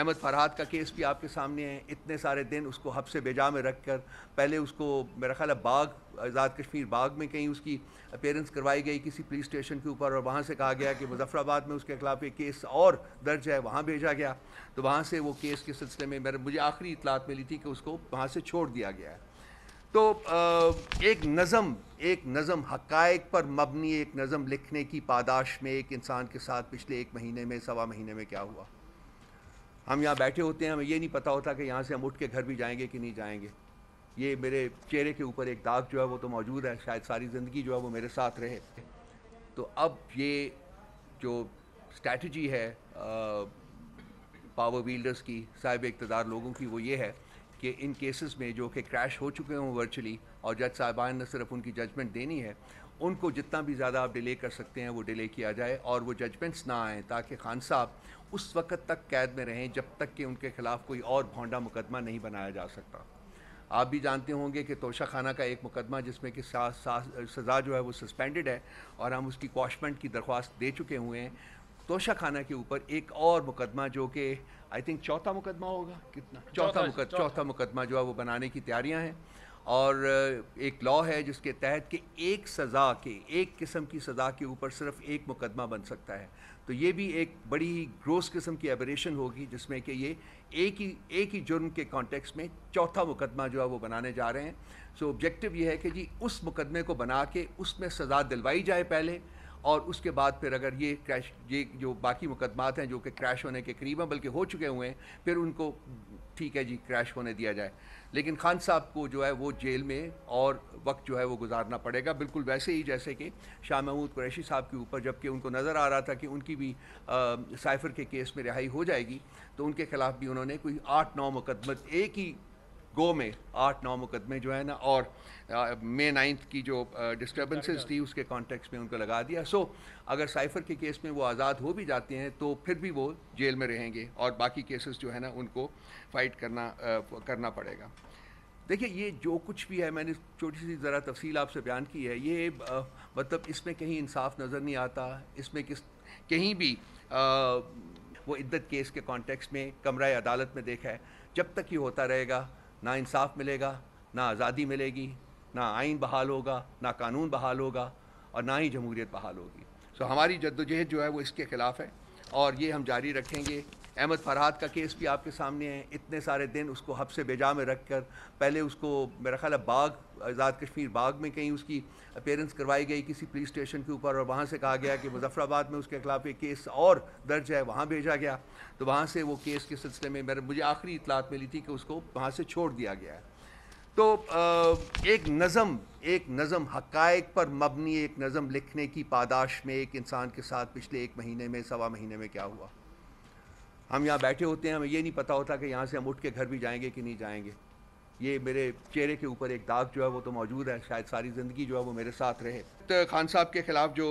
अहमद फरहाद का केस भी आपके सामने है इतने सारे दिन उसको हब से बेजा में रख कर पहले उसको मेरा ख्याल है बाग आज़ाद कश्मीर बाग में कहीं उसकी अपेयरेंस करवाई गई किसी पुलिस स्टेशन के ऊपर और वहाँ से कहा गया कि मुजफ़राबाद में उसके खिलाफ एक केस और दर्ज है वहाँ भेजा गया तो वहाँ से वो केस के सिलसिले में मेरे मुझे आखिरी इतलात मिली थी कि उसको वहाँ से छोड़ दिया गया है तो एक नज़म एक नज़म हक़ पर मबनी एक नज़म लिखने की पादाश में एक इंसान के साथ पिछले एक महीने में सवा महीने में क्या हुआ हम यहाँ बैठे होते हैं हमें ये नहीं पता होता कि यहाँ से हम उठ के घर भी जाएंगे कि नहीं जाएंगे ये मेरे चेहरे के ऊपर एक दाग जो है वो तो मौजूद है शायद सारी ज़िंदगी जो है वो मेरे साथ रहे तो अब ये जो स्ट्रैटी है पावर वील्डर्स की साहिब इकतदार लोगों की वो ये है कि इन केसेस में जो कि क्रैश हो चुके हों वर्चुअली और जज साहिबान ने सिर्फ उनकी जजमेंट देनी है उनको जितना भी ज़्यादा आप डिले कर सकते हैं वो डिले किया जाए और वो जजमेंट्स ना आएँ ताकि खान साहब उस वक़्त तक कैद में रहें जब तक कि उनके खिलाफ कोई और भोंडा मुकदमा नहीं बनाया जा सकता आप भी जानते होंगे कि तोशा खाना का एक मुकदमा जिसमें कि सज़ा जो है वो सस्पेंडेड है और हम उसकी कॉशमेंट की दरख्वास्त दे चुके हुए हैं तोशा खाना के ऊपर एक और मुकदमा जो कि आई थिंक चौथा मुकदमा होगा कितना चौथा मुकदमा चौथा मुकदमा जो है वो बनाने की तैयारियाँ हैं और एक लॉ है जिसके तहत कि एक सज़ा के एक किस्म की सज़ा के ऊपर सिर्फ एक मुकदमा बन सकता है तो ये भी एक बड़ी ग्रोस किस्म की एबरेशन होगी जिसमें कि ये एक ही एक ही जुर्म के कॉन्टेक्स में चौथा मुकदमा जो है वो बनाने जा रहे हैं सो ऑब्जेक्टिव ये है कि जी उस मुकदमे को बना के उसमें सज़ा दिलवाई जाए पहले और उसके बाद फिर अगर ये क्रैश ये जो बाकी मुकदमात हैं जो कि क्रैश होने के करीब हैं बल्कि हो चुके हुए हैं फिर उनको ठीक है जी क्रैश होने दिया जाए लेकिन खान साहब को जो है वो जेल में और वक्त जो है वो गुजारना पड़ेगा बिल्कुल वैसे ही जैसे कि शाह महमूद कुरैशी साहब के ऊपर जबकि उनको नज़र आ रहा था कि उनकी भी साइफर के केस में रिहाई हो जाएगी तो उनके ख़िलाफ़ भी उन्होंने कोई आठ नौ मुकदमत एक ही गो में आठ नौ मुकदमे जो है ना और मे नाइन्थ की जो डिस्टर्बेंसेस थी उसके कॉन्टेक्स्ट में उनको लगा दिया सो अगर साइफर के केस में वो आज़ाद हो भी जाते हैं तो फिर भी वो जेल में रहेंगे और बाकी केसेस जो है ना उनको फाइट करना आ, करना पड़ेगा देखिए ये जो कुछ भी है मैंने छोटी सी ज़रा तफसील आपसे बयान की है ये मतलब इसमें कहीं इंसाफ नज़र नहीं आता इसमें किस कहीं भी आ, वो इद्दत केस के कॉन्टेक्स्ट में कमरा अदालत में देखा है जब तक ये होता रहेगा ना इंसाफ मिलेगा ना आज़ादी मिलेगी ना आइन बहाल होगा ना कानून बहाल होगा और ना ही जमहूरियत बहाल होगी सो so, हमारी जद्दोजहद जो है वो इसके ख़िलाफ़ है और ये हम जारी रखेंगे अहमद फरहाद का केस भी आपके सामने है इतने सारे दिन उसको हब से बेजा में रख कर पहले उसको मेरा ख्याल है बाग आज़ाद कश्मीर बाग में कहीं उसकी अपेयरेंस करवाई गई किसी पुलिस स्टेशन के ऊपर और वहाँ से कहा गया कि मुजफ़राबाद में उसके खिलाफ एक केस और दर्ज है वहाँ भेजा गया तो वहाँ से वो केस के सिलसिले में मेरे मुझे आखिरी इतलात मिली थी कि उसको वहाँ से छोड़ दिया गया है तो एक नज़म एक नज़म हकायक पर मबनी एक नज़म लिखने की पादाश में एक इंसान के साथ पिछले एक महीने में सवा महीने में क्या हुआ हम यहाँ बैठे होते हैं हमें ये नहीं पता होता कि यहाँ से हम उठ के घर भी जाएंगे कि नहीं जाएंगे ये मेरे चेहरे के ऊपर एक दाग जो है वो तो मौजूद है शायद सारी ज़िंदगी जो है वो मेरे साथ रहे तो खान साहब के ख़िलाफ़ जो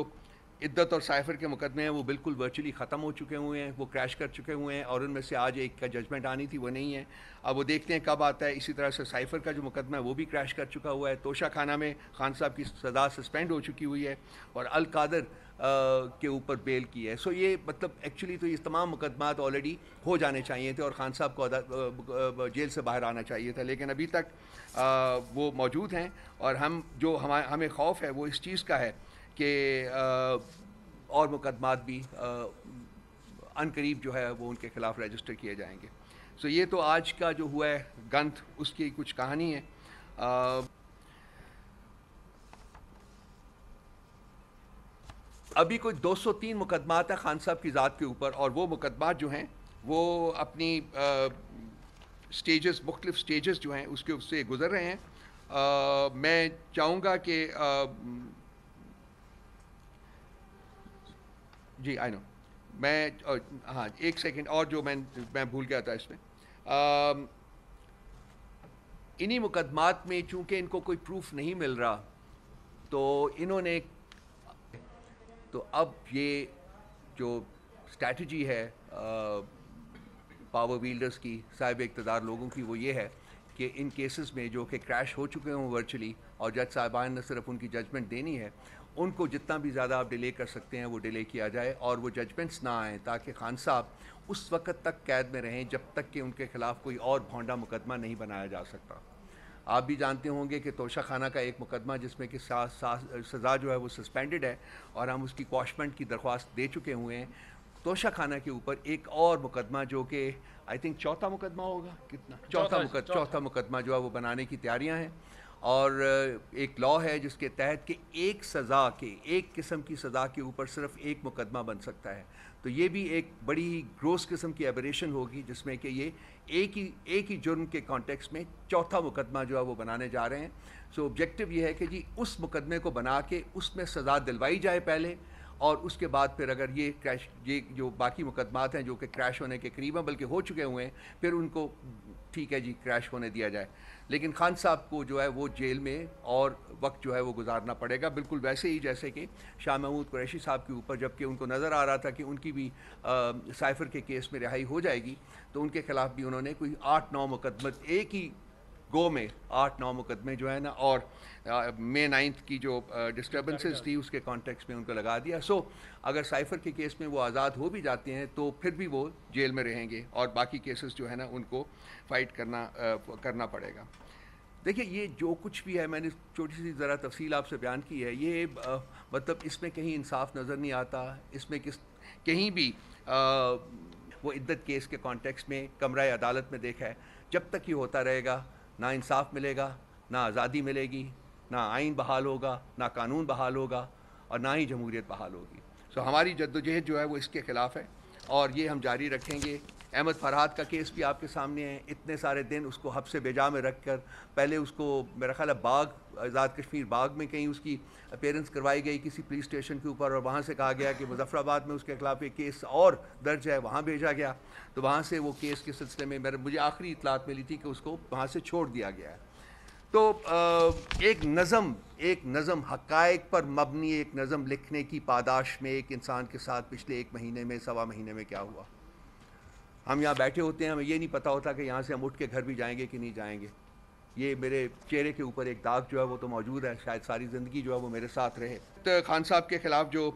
इद्दत और साइफर के मुकदमे हैं वो बिल्कुल वर्चुअली ख़त्म हो चुके हुए हैं वो क्रैश कर चुके हुए हैं और उनमें से आज एक का जजमेंट आनी थी वो नहीं है अब वो देखते हैं कब आता है इसी तरह से साइफर का जो मुकदमा है वो भी क्रैश कर चुका हुआ है तोशा खाना में खान साहब की सज़ा सस्पेंड हो चुकी हुई है और अलकादर के ऊपर बेल की है सो ये मतलब एक्चुअली तो ये तमाम मुकदमात ऑलरेडी हो जाने चाहिए थे और खान साहब को जेल से बाहर आना चाहिए था लेकिन अभी तक वो मौजूद हैं और हम जो हम हमें खौफ है वो इस चीज़ का है कि और मुकदमात भी अनकरीब जो है वो उनके ख़िलाफ़ रजिस्टर किए जाएंगे सो ये तो आज का जो हुआ है गंथ उसकी कुछ कहानी है अभी कोई 203 मुकदमात है खान साहब की ज़ात के ऊपर और वो मुकदमा जो हैं वो अपनी स्टेजेस मुख्तलिफ स्टेजेस जो हैं उसके उससे गुज़र रहे हैं आ, मैं चाहूँगा कि जी आई नो मैं हाँ एक सेकंड और जो मैं मैं भूल गया था इसमें इन्हीं मुकदमात में चूंकि इनको कोई प्रूफ नहीं मिल रहा तो इन्होंने तो अब ये जो स्ट्रैटी है पावर वील्डर्स की साहिब इकतदार लोगों की वो ये है कि इन केसेस में जो कि क्रैश हो चुके हों वर्चुअली और जज साहबान ने सिर्फ उनकी जजमेंट देनी है उनको जितना भी ज़्यादा आप डिले कर सकते हैं वो डिले किया जाए और वो जजमेंट्स ना आएँ ताकि खान साहब उस वक़्त तक कैद में रहें जब तक कि उनके खिलाफ कोई और भोंडा मुकदमा नहीं बनाया जा सकता आप भी जानते होंगे कि तोशा खाना का एक मुकदमा जिसमें कि सज़ा जो है वो सस्पेंडेड है और हम उसकी कॉशमेंट की दरख्वास्त दे चुके हुए हैं तोशा खाना के ऊपर एक और मुकदमा जो कि आई थिंक चौथा मुकदमा होगा कितना चौथा मुकदमा चौथा मुकदमा जो है वो बनाने की तैयारियाँ हैं और एक लॉ है जिसके तहत कि एक सज़ा के एक किस्म की सज़ा के ऊपर सिर्फ एक मुकदमा बन सकता है तो ये भी एक बड़ी ही ग्रोस किस्म की एबरेशन होगी जिसमें कि ये एक ही एक ही जुर्म के कॉन्टेक्स्ट में चौथा मुकदमा जो है वो बनाने जा रहे हैं सो ऑब्जेक्टिव ये है कि जी उस मुकदमे को बना के उसमें सज़ा दिलवाई जाए पहले और उसके बाद फिर अगर ये क्रैश ये जो बाकी मुकदमात हैं जो कि क्रैश होने के करीब हैं बल्कि हो चुके हुए हैं फिर उनको ठीक है जी क्रैश होने दिया जाए लेकिन खान साहब को जो है वो जेल में और वक्त जो है वो गुजारना पड़ेगा बिल्कुल वैसे ही जैसे कि शाह महमूद कुरैशी साहब के ऊपर जबकि उनको नज़र आ रहा था कि उनकी भी साइफ़र के केस में रिहाई हो जाएगी तो उनके ख़िलाफ़ भी उन्होंने कोई आठ नौ मुकदमत एक ही गो में आठ नौ मुकदमे जो है ना और मे नाइन्थ की जो डिस्टर्बेंसेस थी उसके कॉन्टेक्स्ट में उनको लगा दिया सो अगर साइफर के केस में वो आज़ाद हो भी जाते हैं तो फिर भी वो जेल में रहेंगे और बाकी केसेस जो है ना उनको फाइट करना आ, करना पड़ेगा देखिए ये जो कुछ भी है मैंने छोटी सी ज़रा तफसील आपसे बयान की है ये मतलब इसमें कहीं इंसाफ नज़र नहीं आता इसमें किस कहीं भी आ, वो इद्दत केस के कॉन्टेक्स्ट में कमरा अदालत में देखा है जब तक ये होता रहेगा ना इंसाफ मिलेगा ना आज़ादी मिलेगी ना आइन बहाल होगा ना कानून बहाल होगा और ना ही जमहूरियत बहाल होगी सो हमारी जद्दोजहद जो है वो इसके ख़िलाफ़ है और ये हम जारी रखेंगे अहमद फरहाद का केस भी आपके सामने है इतने सारे दिन उसको हब से बेजा में रख कर पहले उसको मेरा ख्याल है बाग आज़ाद कश्मीर बाग में कहीं उसकी अपेयरेंस करवाई गई किसी पुलिस स्टेशन के ऊपर और वहाँ से कहा गया कि मुजफ़राबाद में उसके खिलाफ एक केस और दर्ज है वहाँ भेजा गया तो वहाँ से वो केस के सिलसिले में मेरे मुझे आखिरी इतलात मिली थी कि उसको वहाँ से छोड़ दिया गया है तो एक नज़म एक नज़म हकायक पर मबनी एक नज़म लिखने की पादाश में एक इंसान के साथ पिछले एक महीने में सवा महीने में क्या हुआ हम यहाँ बैठे होते हैं हमें ये नहीं पता होता कि यहाँ से हम उठ के घर भी जाएंगे कि नहीं जाएंगे ये मेरे चेहरे के ऊपर एक दाग जो है वो तो मौजूद है शायद सारी ज़िंदगी जो है वो मेरे साथ रहे तो खान साहब के ख़िलाफ़ जो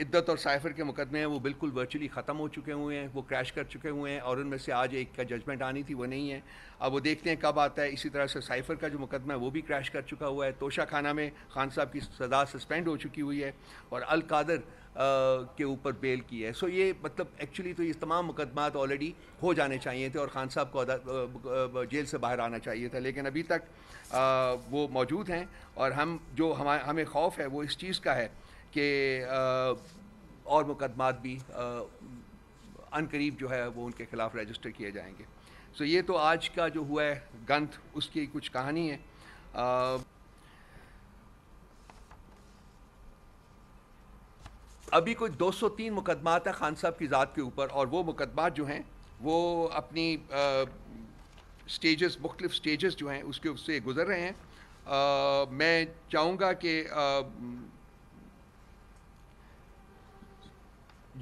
इद्दत और साइफर के मुकदमे हैं वो बिल्कुल वर्चुअली ख़त्म हो चुके हुए हैं वो क्रैश कर चुके हुए हैं और उनमें से आज एक का जजमेंट आनी थी वो नहीं है अब वो देखते हैं कब आता है इसी तरह से साइफर का जो मुकदमा है वो भी क्रैश कर चुका हुआ है तोशा खाना में खान साहब की सज़ा सस्पेंड हो चुकी हुई है और अलकादर के ऊपर बेल की है सो ये मतलब एक्चुअली तो ये तमाम मुकदमा ऑलरेडी हो जाने चाहिए थे और खान साहब को जेल से बाहर आना चाहिए था लेकिन अभी तक वो मौजूद हैं और हम जो हमें खौफ है वो इस चीज़ का है के और मुकदमात भी अनकरीब जो है वो उनके ख़िलाफ़ रजिस्टर किए जाएंगे सो ये तो आज का जो हुआ है गंथ उसकी कुछ कहानी है अभी कोई 203 मुकदमात हैं खान साहब की ज़ात के ऊपर और वो मुकदमात जो हैं वो अपनी आ, स्टेजेस मुख्तलिफ स्टेजेस जो हैं उसके उससे गुज़र रहे हैं आ, मैं चाहूँगा कि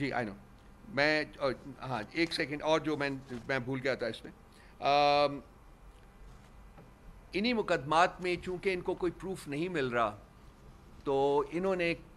जी आई नो मैं हाँ एक सेकंड और जो मैं मैं भूल गया था इसमें इन्हीं मुकदमात में चूंकि इनको कोई प्रूफ नहीं मिल रहा तो इन्होंने